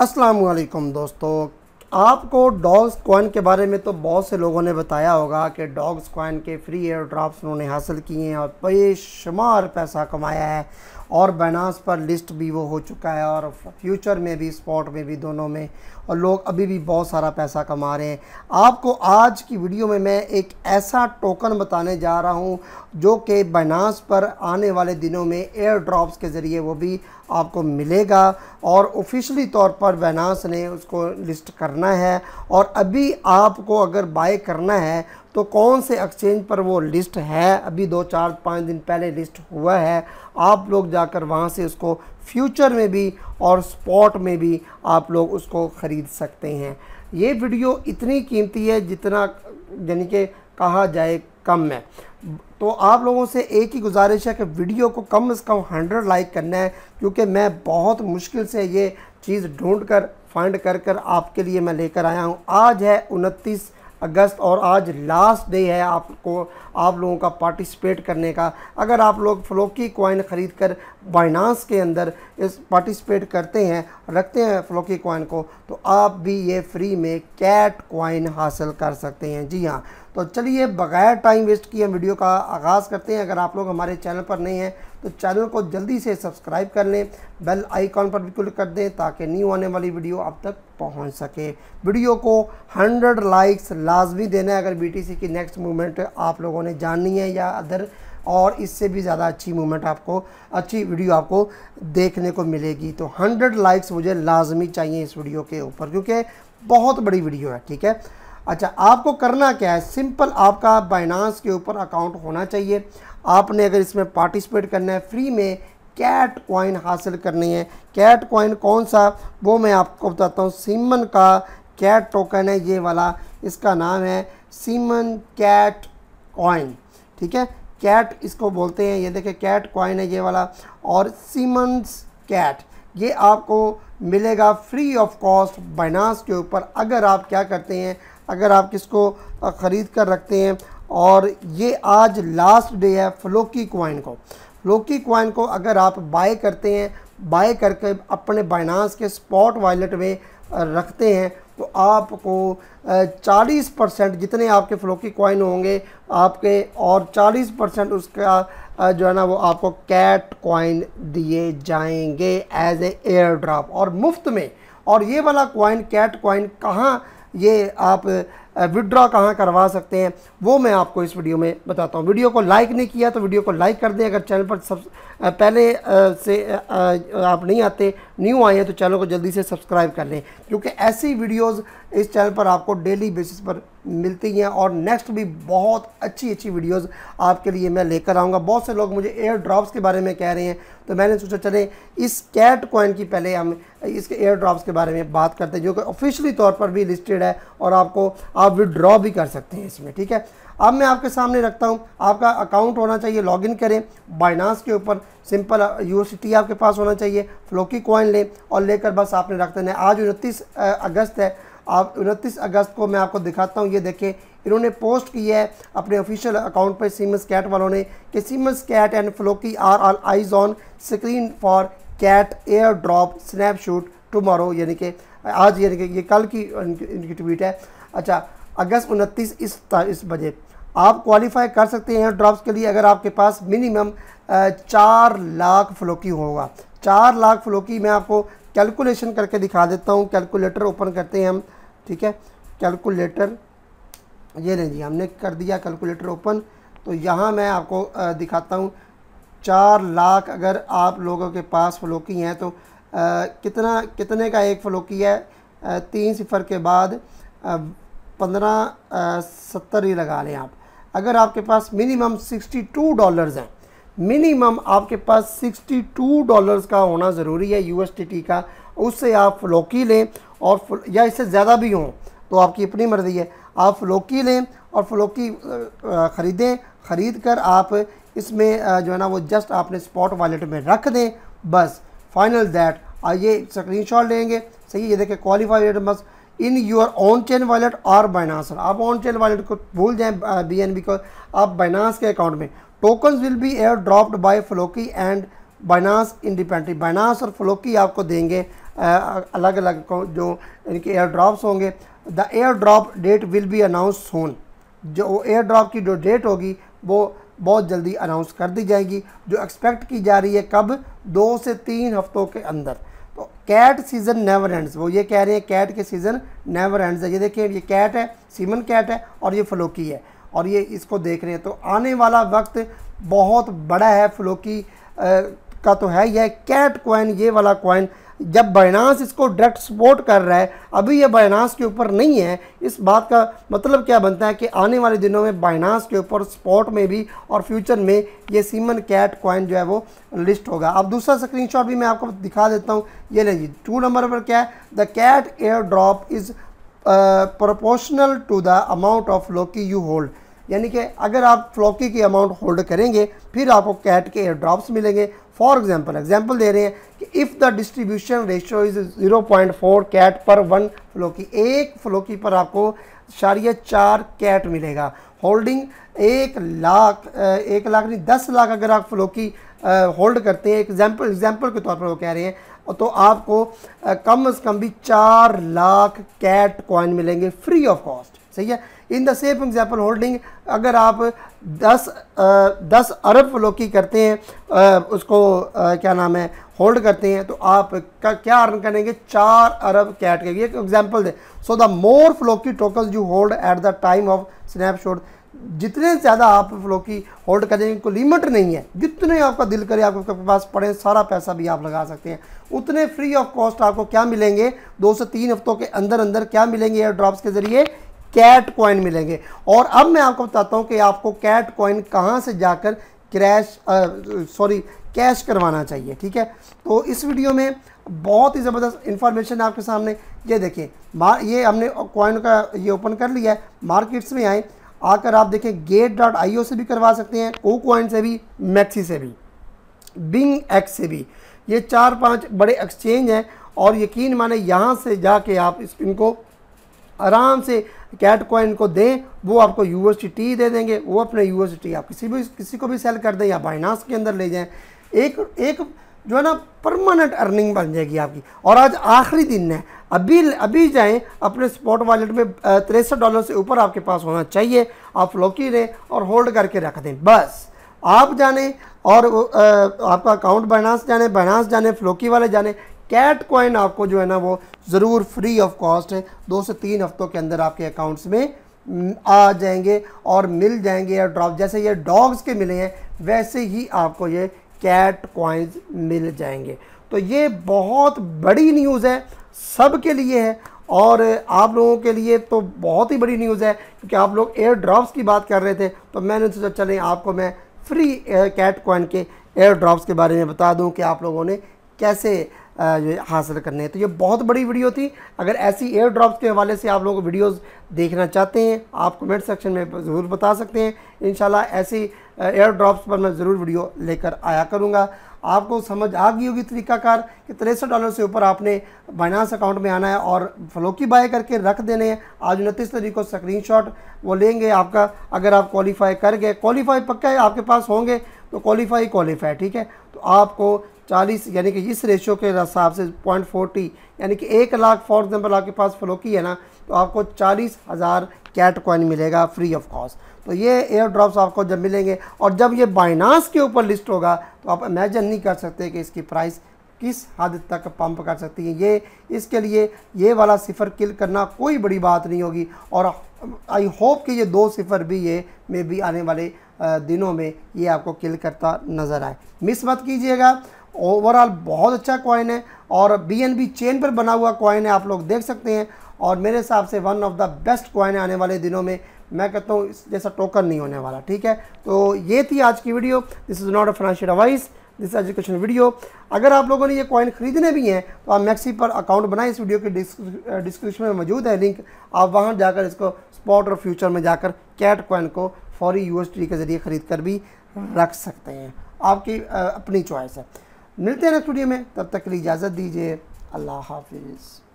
अस्सलाम वालेकुम दोस्तों आपको डॉग्स कॉइन के बारे में तो बहुत से लोगों ने बताया होगा कि डॉग्स कॉइन के फ्री एयर ड्राफ्ट उन्होंने हासिल किए हैं और बेशुमार पैसा कमाया है और बैनास पर लिस्ट भी वो हो चुका है और फ्यूचर में भी स्पॉट में भी दोनों में और लोग अभी भी बहुत सारा पैसा कमा रहे हैं आपको आज की वीडियो में मैं एक ऐसा टोकन बताने जा रहा हूँ जो कि बैनास पर आने वाले दिनों में एयर ड्रॉप्स के ज़रिए वो भी आपको मिलेगा और ऑफिशियली तौर पर बैनास ने उसको लिस्ट करना है और अभी आपको अगर बाय करना है तो कौन से एक्सचेंज पर वो लिस्ट है अभी दो चार पाँच दिन पहले लिस्ट हुआ है आप लोग जाकर वहाँ से उसको फ्यूचर में भी और स्पॉट में भी आप लोग उसको ख़रीद सकते हैं ये वीडियो इतनी कीमती है जितना यानी कि कहा जाए कम है तो आप लोगों से एक ही गुजारिश है कि वीडियो को कम से कम हंड्रेड लाइक करना है क्योंकि मैं बहुत मुश्किल से ये चीज़ ढूंढ कर फाइंड कर कर आपके लिए मैं लेकर आया हूँ आज है उनतीस अगस्त और आज लास्ट डे है आपको आप लोगों का पार्टिसिपेट करने का अगर आप लोग फ्लोकी कॉइन ख़रीद कर बाइनास के अंदर इस पार्टिसिपेट करते हैं रखते हैं फ्लोकी कॉइन को तो आप भी ये फ्री में कैट कॉइन हासिल कर सकते हैं जी हाँ तो चलिए बग़ैर टाइम वेस्ट किए वीडियो का आगाज़ करते हैं अगर आप लोग हमारे चैनल पर नहीं हैं तो चैनल को जल्दी से सब्सक्राइब कर लें बेल आइकॉन पर भी क्लिक कर दें ताकि न्यू आने वाली वीडियो आप तक पहुंच सके वीडियो को 100 लाइक्स लाजमी देना है अगर बीटीसी की नेक्स्ट मूवमेंट आप लोगों ने जाननी है या अदर और इससे भी ज़्यादा अच्छी मूवमेंट आपको अच्छी वीडियो आपको देखने को मिलेगी तो हंड्रेड लाइक्स मुझे लाजमी चाहिए इस वीडियो के ऊपर क्योंकि बहुत बड़ी वीडियो है ठीक है अच्छा आपको करना क्या है सिंपल आपका बाइनास के ऊपर अकाउंट होना चाहिए आपने अगर इसमें पार्टिसिपेट करना है फ्री में कैट कॉइन हासिल करनी है कैट कॉइन कौन सा वो मैं आपको बताता हूँ सीमन का कैट टोकन है ये वाला इसका नाम है सीमन कैट कॉइन ठीक है कैट इसको बोलते हैं ये देखें कैट कॉइन है ये वाला और सीमन्स कैट ये आपको मिलेगा फ्री ऑफ कॉस्ट बाइनास के ऊपर अगर आप क्या करते हैं अगर आप किसको ख़रीद कर रखते हैं और ये आज लास्ट डे है फ्लोकी क्वाइन को फ्लोकी क्वाइन को अगर आप बाय करते हैं बाय करके अपने बाइनास के स्पॉट वॉलेट में रखते हैं तो आपको 40 परसेंट जितने आपके फ्लोकी क्वाइन होंगे आपके और 40 परसेंट उसका जो है ना वो आपको कैट कॉइन दिए जाएंगे एज ए एयर ड्रॉप और मुफ्त में और ये वाला कॉइन कैट कॉइन कहाँ ये आप विड्रॉ कहाँ करवा सकते हैं वो मैं आपको इस वीडियो में बताता हूँ वीडियो को लाइक नहीं किया तो वीडियो को लाइक कर दें अगर चैनल पर सब पहले से आप नहीं आते न्यू आए हैं तो चैनल को जल्दी से सब्सक्राइब कर लें क्योंकि ऐसी वीडियोज़ इस चैनल पर आपको डेली बेसिस पर मिलती हैं और नेक्स्ट भी बहुत अच्छी अच्छी वीडियोस आपके लिए मैं लेकर आऊँगा बहुत से लोग मुझे एयर ड्रॉप्स के बारे में कह रहे हैं तो मैंने सोचा चले इस कैट कॉइन की पहले हम इसके एयर ड्रॉप्स के बारे में बात करते हैं जो कि ऑफिशियली तौर पर भी लिस्टेड है और आपको आप आप विड्रॉ भी कर सकते हैं इसमें ठीक है अब मैं आपके सामने रखता हूँ आपका अकाउंट होना चाहिए लॉगिन करें बाइनास के ऊपर सिंपल यू uh, आपके पास होना चाहिए फ्लोकी कॉइन लें और लेकर बस आपने रख देना है आज उनतीस uh, अगस्त है आप उनतीस अगस्त को मैं आपको दिखाता हूँ ये देखें इन्होंने पोस्ट किया है अपने ऑफिशियल अकाउंट पर सीमस कैट वालों ने कि Simon's cat and Floki are are eyes on screen for cat airdrop snapshot tomorrow यानी कि आज यानी कि ये कल की इनकी ट्वीट है अच्छा अगस्त उनतीस इस इस बजे आप क्वालिफाई कर सकते हैं ड्रॉप्स के लिए अगर आपके पास मिनिमम चार लाख फ्लोकी होगा चार लाख फ्लोकी मैं आपको कैलकुलेशन करके दिखा देता हूँ कैलकुलेटर ओपन करते हैं हम ठीक है कैलकुलेटर ये नहीं जी हमने कर दिया कैलकुलेटर ओपन तो यहाँ मैं आपको दिखाता हूँ चार लाख अगर आप लोगों के पास फ्लोकी हैं तो आ, कितना कितने का एक फ्लोकी है आ, तीन सिफर के बाद पंद्रह सत्तर ही लगा लें आप अगर आपके पास मिनिमम सिक्सटी टू डॉलर्स हैं मिनिमम आपके पास सिक्सटी टू डॉलर्स का होना ज़रूरी है यू का उससे आप फ्लोकी लें और या इससे ज़्यादा भी हों तो आपकी अपनी मर्ज़ी है आप फ्लोकी लें और फ्लोकी ख़रीदें ख़रीद कर आप इसमें जो है ना वो जस्ट आपने स्पॉट वॉलेट में रख दें बस फाइनल दैट आइए स्क्रीन शॉट लेंगे सही ये देखें qualified must in your on chain wallet और बाइनास आप ऑन चेन वॉलेट को भूल जाएं बी एन बी को आप बाइनास के अकाउंट में tokens will be airdropped by Floki and Binance independent Binance और फ्लोकी आपको देंगे आ, अलग अलग जो इनके एयर ड्रॉप्स होंगे the airdrop date will be announce soon जो एयर ड्रॉप की जो डेट होगी वो बहुत जल्दी अनाउंस कर दी जाएगी जो एक्सपेक्ट की जा रही है कब दो से तीन हफ्तों के अंदर कैट सीज़न नेवर एंड्स वो ये कह रहे हैं कैट के सीज़न नेवर एंड्स है ये देखिए ये कैट है सीमन कैट है और ये फ्लोकी है और ये इसको देख रहे हैं तो आने वाला वक्त बहुत बड़ा है फ्लोकी आ, का तो है यह कैट कॉइन ये वाला कॉइन जब बाइनास इसको डायरेक्ट सपोर्ट कर रहा है अभी ये बाइनास के ऊपर नहीं है इस बात का मतलब क्या बनता है कि आने वाले दिनों में बाइनास के ऊपर स्पॉट में भी और फ्यूचर में ये सीमन कैट कॉइन जो है वो लिस्ट होगा अब दूसरा स्क्रीनशॉट भी मैं आपको दिखा देता हूँ ये लीजिए टू नंबर पर क्या है the cat airdrop is proportional to the amount of Loki you hold यानी कि अगर आप फ्लॉकी की अमाउंट होल्ड करेंगे फिर आपको कैट के एयर ड्रॉप्स मिलेंगे फॉर एग्जाम्पल एग्जाम्पल दे रहे हैं if the distribution ratio is 0.4 cat per one Floki एक फ्लोकी पर आपको साढ़े चार कैट मिलेगा होल्डिंग एक लाख एक लाख नहीं दस लाख अगर आप फ्लोकी होल्ड करते हैं एग्जाम्पल एग्जाम्पल के तौर पर वो कह रहे हैं तो आपको कम से कम भी चार लाख कैट कॉइन मिलेंगे फ्री ऑफ कॉस्ट सही है in the same example holding अगर आप 10 दस अरब फ्लो की करते हैं आ, उसको आ, क्या नाम है होल्ड करते हैं तो आप का क्या अर्न करेंगे चार अरब कैट के एक एग्जाम्पल दे so the more Floki token you hold at the time of snapshot जितने ज़्यादा आप फ्लो की होल्ड करेंगे कोई लिमिट नहीं है जितने आपका दिल करे आपके पास पड़े सारा पैसा भी आप लगा सकते हैं उतने फ्री ऑफ कॉस्ट आपको क्या मिलेंगे दो से तीन हफ्तों के अंदर अंदर क्या मिलेंगे एयर ड्रॉप्स के ज़रिए कैट कॉइन मिलेंगे और अब मैं आपको बताता हूँ कि आपको कैट कॉइन कहाँ से जाकर क्रैश सॉरी कैश करवाना चाहिए ठीक है तो इस वीडियो में बहुत ही ज़बरदस्त इन्फॉर्मेशन आपके सामने ये देखिए ये हमने कॉइन का ये ओपन कर लिया है मार्केट्स में आए आकर आप देखें गेट डॉट आई से भी करवा सकते हैं ओ कॉइन से भी मैक्सी से भी बिंग एक्स से भी ये चार पांच बड़े एक्सचेंज हैं और यकीन माने यहाँ से जाके आप इस इनको आराम से कैट कॉइन को दें वो आपको यू दे देंगे वो अपने यू आप किसी भी किसी को भी सेल कर दें या बाइनास के अंदर ले जाएं एक एक जो है ना परमानेंट अर्निंग बन जाएगी आपकी और आज आखिरी दिन है अभी अभी जाएं अपने स्पॉट वॉलेट में तिरसठ डॉलर से ऊपर आपके पास होना चाहिए आप लौकी लें और होल्ड करके रख दें बस आप जाने और आपका अकाउंट बैनास जाने बैनास जाने फ्लोकी वाले जाने कैट कॉइन आपको जो है ना वो ज़रूर फ्री ऑफ कॉस्ट है दो से तीन हफ्तों के अंदर आपके अकाउंट्स में आ जाएंगे और मिल जाएंगे एयर ड्रॉप जैसे ये डॉग्स के मिले हैं वैसे ही आपको ये कैट कॉइन्स मिल जाएंगे तो ये बहुत बड़ी न्यूज़ है सब के लिए है और आप लोगों के लिए तो बहुत ही बड़ी न्यूज़ है क्योंकि आप लोग एयर ड्रॉप्स की बात कर रहे थे तो मैंने सोचा चलें आपको मैं फ्री कैट कॉइन के एयर ड्रॉप्स के बारे में बता दूं कि आप लोगों ने कैसे ये हासिल करने हैं तो ये बहुत बड़ी वीडियो थी अगर ऐसी एयर ड्रॉप्स के हवाले से आप लोग वीडियोस देखना चाहते हैं आप कमेंट सेक्शन में ज़रूर बता सकते हैं इन ऐसी एयर ड्रॉप्स पर मैं ज़रूर वीडियो लेकर आया करूँगा आपको समझ आ गई होगी तरीकाकार कि तिरसठ डॉलर से ऊपर आपने बाइनास अकाउंट में आना है और फ्लोकी बाय करके रख देने हैं आज उनतीस तरीक को स्क्रीन वो लेंगे आपका अगर आप क्वालिफाई कर गए क्वालिफाई पक्का है आपके पास होंगे तो क्वालिफाई क्वालिफाई ठीक है तो आपको चालीस यानी कि इस रेशियो के हिसाब से पॉइंट फोर्टी यानी कि एक लाख फॉर एग्जाम्पल आपके पास फ्लोकी है ना तो आपको चालीस हज़ार कैट कॉइन मिलेगा फ्री ऑफ कॉस्ट तो ये एयर ड्रॉप्स आपको जब मिलेंगे और जब ये बाइनास के ऊपर लिस्ट होगा तो आप इमेजन नहीं कर सकते कि इसकी प्राइस किस हद तक पंप कर सकती है ये इसके लिए ये वाला सिफर किल करना कोई बड़ी बात नहीं होगी और आई होप कि ये दो सिफर भी ये मे भी आने वाले दिनों में ये आपको किल करता नज़र आए मिस मत कीजिएगा ओवरऑल बहुत अच्छा कॉइन है और बी चेन पर बना हुआ कॉइन है आप लोग देख सकते हैं और मेरे हिसाब से one of the best coin है आने वाले दिनों में मैं कहता हूँ इस जैसा टोकन नहीं होने वाला ठीक है तो ये थी आज की video this is not a financial advice this education video अगर आप लोगों ने ये कॉइन खरीदने भी हैं तो आप मैक्सी पर अकाउंट बनाएं इस वीडियो के डिस्क्रिप्शन में मौजूद है लिंक आप वहाँ जाकर इसको स्पॉट और फ्यूचर में जाकर कैट कॉइन को फौरी यूएसडी के ज़रिए ख़रीद कर भी रख सकते हैं आपकी अपनी चॉइस है मिलते हैं स्टूडियो में तब तक के लिए इजाज़त दीजिए अल्लाह हाफिज़